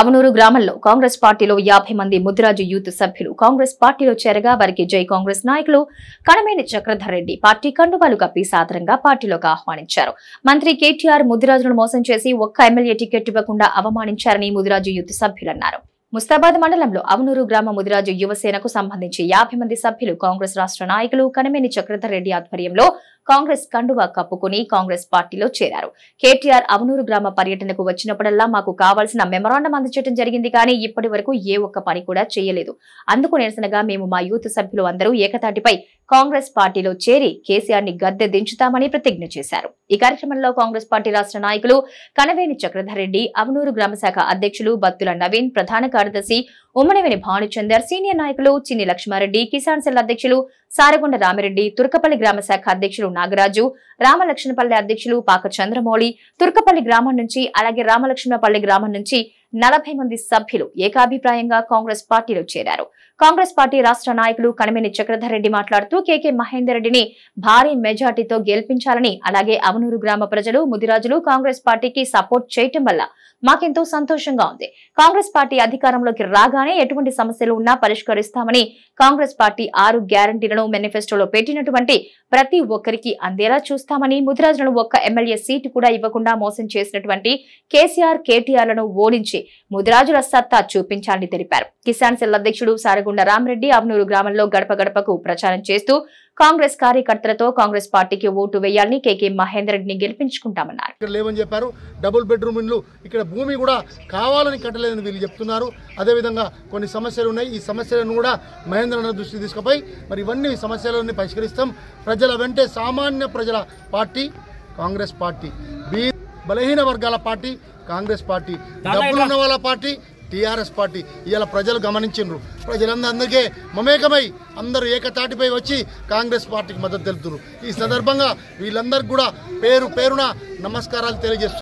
అవనూరు గ్రామంలో కాంగ్రెస్ పార్టీలో యాభై మంది ముద్రాజు యూత్ సభ్యులు కాంగ్రెస్ పార్టీలో చేరగా వారికి జై కాంగ్రెస్ నాయకులు కణమేని చక్రధర్ రెడ్డి పార్టీ కండువాలు కప్పి సాధారణంగా పార్టీలోకి ఆహ్వానించారు మంత్రి కేటీఆర్ ముద్రాజును మోసం చేసి ఒక్క ఎమ్మెల్యే టికెట్ ఇవ్వకుండా అవమానించారని ముదిరాజు యూత్ సభ్యులన్నారు ముస్తాబాద్ మండలంలో అవనూరు గ్రామ ముదిరాజు యువసేనకు సంబంధించి యాభై మంది సభ్యులు కాంగ్రెస్ రాష్ట్ర నాయకులు కనమేని చక్రధర్ రెడ్డి ఆధ్వర్యంలో కాంగ్రెస్ కండువా కప్పుకుని కాంగ్రెస్ పార్టీలో చేరారు కేటీఆర్ అవనూరు గ్రామ పర్యటనకు వచ్చినప్పుడల్లా మాకు కావాల్సిన మెమరాండం అందించడం జరిగింది కానీ ఇప్పటి ఏ ఒక్క పని కూడా చేయలేదు అందుకు నిరసనగా మేము మా యూత్ సభ్యులు అందరూ ఏకతాటిపై కాంగ్రెస్ పార్టీలో చేరి కేసీఆర్ ని గద్దె దించుతామని ప్రతిజ్ఞ చేశారు ఈ కార్యక్రమంలో కాంగ్రెస్ పార్టీ రాష్ట్ర నాయకులు కనవేని చక్రధర్ రెడ్డి అవనూరు గ్రామశాఖ అధ్యక్షులు బత్తుల నవీన్ ప్రధాన కార్యదర్శి ఉమ్మనవేని భానుచందర్ సీనియర్ నాయకులు చిన్ని లక్ష్మారెడ్డి కిసాన్ సెల్ అధ్యక్షులు సారగొండ రామిరెడ్డి తుర్కపల్లి గ్రామశాఖ అధ్యక్షులు నాగరాజు రామలక్ష్మణపల్లి అధ్యక్షులు పాక చంద్రమౌళి తుర్కపల్లి గ్రామం నుంచి అలాగే రామలక్ష్మణపల్లి గ్రామం నుంచి నలభై మంది సభ్యులు ఏకాభిప్రాయంగా కాంగ్రెస్ పార్టీలో చేరారు కాంగ్రెస్ పార్టీ రాష్ట్ర నాయకులు కనిమిని చక్రధర్రెడ్డి మాట్లాడుతూ కేకే మహేందర్ రెడ్డిని భారీ మెజార్టీతో గెలిపించాలని అలాగే అవనూరు గ్రామ ప్రజలు ముదిరాజులు కాంగ్రెస్ పార్టీకి సపోర్ట్ చేయటం వల్ల మాకెంతో సంతోషంగా ఉంది కాంగ్రెస్ పార్టీ అధికారంలోకి రాగానే ఎటువంటి సమస్యలు ఉన్నా పరిష్కరిస్తామని కాంగ్రెస్ పార్టీ ఆరు గ్యారంటీలను మేనిఫెస్టోలో పెట్టినటువంటి ప్రతి ఒక్కరికి అందేలా చూస్తామని ముదిరాజులను ఒక్క ఎమ్మెల్యే సీటు కూడా ఇవ్వకుండా మోసం చేసినటువంటి కేసీఆర్ కేటీఆర్లను ఓడించి ముదిరాజుల సత్తా చూపించాలని తెలిపారు కిసాన్ సెల్ అధ్యక్షుడు సారగుండ రామరెడ్డి అవనూరు గ్రామంలో గడప గడపకు ప్రచారం చేస్తూ కాంగ్రెస్ కార్యకర్తలతో కాంగ్రెస్ పార్టీకి ఓటు వేయాలని కేకే మహేందర్ రెడ్డిని గెలిపించుకుంటామన్నారు లేవని చెప్పారు డబుల్ బెడ్రూమ్ ఇండ్లు ఇక్కడ భూమి కూడా కావాలని కట్టలేదని వీళ్ళు చెప్తున్నారు అదేవిధంగా కొన్ని సమస్యలు ఉన్నాయి ఈ సమస్యలను కూడా మహేంద్ర దృష్టి తీసుకుపోయి మరి ఇవన్నీ సమస్యలన్నీ పరిష్కరిస్తాం ప్రజల వెంటే సామాన్య ప్రజల పార్టీ కాంగ్రెస్ పార్టీ బలహీన వర్గాల పార్టీ కాంగ్రెస్ పార్టీ డబ్బులు ఉన్న వాళ్ళ పార్టీ టీఆర్ఎస్ పార్టీ ఇలా ప్రజలు గమనించు ప్రజలందరికీ మమేకమై అందరూ ఏకతాటిపై వచ్చి కాంగ్రెస్ పార్టీకి మద్దతు తెలుపుతున్నారు ఈ సందర్భంగా వీళ్ళందరికీ కూడా పేరు పేరున నమస్కారాలు తెలియజేస్తున్నారు